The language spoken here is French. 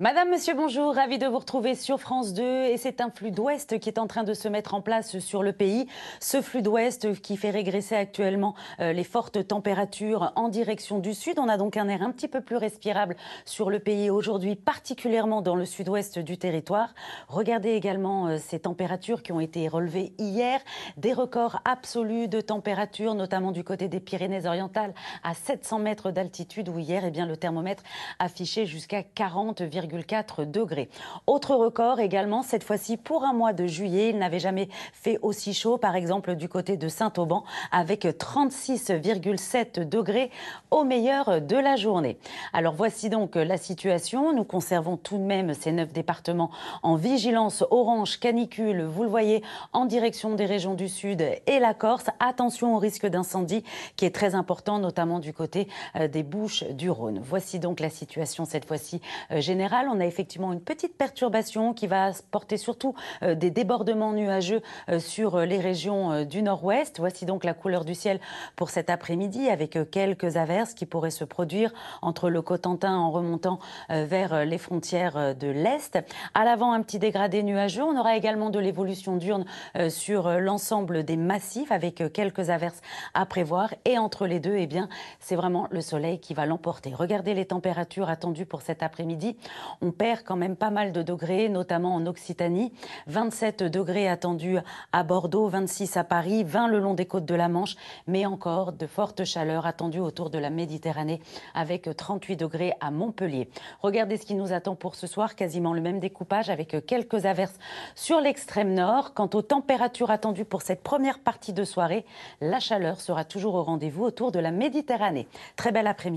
Madame, Monsieur, bonjour, ravi de vous retrouver sur France 2 et c'est un flux d'ouest qui est en train de se mettre en place sur le pays. Ce flux d'ouest qui fait régresser actuellement euh, les fortes températures en direction du sud. On a donc un air un petit peu plus respirable sur le pays aujourd'hui, particulièrement dans le sud-ouest du territoire. Regardez également euh, ces températures qui ont été relevées hier, des records absolus de température, notamment du côté des Pyrénées-Orientales à 700 mètres d'altitude où hier, eh bien, le thermomètre affichait jusqu'à 40, autre record également, cette fois-ci pour un mois de juillet. Il n'avait jamais fait aussi chaud, par exemple du côté de Saint-Auban, avec 36,7 degrés au meilleur de la journée. Alors voici donc la situation. Nous conservons tout de même ces neuf départements en vigilance orange canicule. Vous le voyez en direction des régions du sud et la Corse. Attention au risque d'incendie qui est très important, notamment du côté euh, des Bouches du Rhône. Voici donc la situation cette fois-ci euh, générale on a effectivement une petite perturbation qui va porter surtout euh, des débordements nuageux euh, sur euh, les régions du nord-ouest. Voici donc la couleur du ciel pour cet après-midi avec quelques averses qui pourraient se produire entre le Cotentin en remontant vers les frontières de l'Est. À l'avant, un petit dégradé nuageux. On aura également de l'évolution d'urne sur l'ensemble des massifs avec quelques averses à prévoir. Et entre les deux, eh bien, c'est vraiment le soleil qui va l'emporter. Regardez les températures attendues pour cet après-midi on perd quand même pas mal de degrés, notamment en Occitanie. 27 degrés attendus à Bordeaux, 26 à Paris, 20 le long des côtes de la Manche, mais encore de fortes chaleurs attendues autour de la Méditerranée avec 38 degrés à Montpellier. Regardez ce qui nous attend pour ce soir, quasiment le même découpage avec quelques averses sur l'extrême nord. Quant aux températures attendues pour cette première partie de soirée, la chaleur sera toujours au rendez-vous autour de la Méditerranée. Très belle après-midi.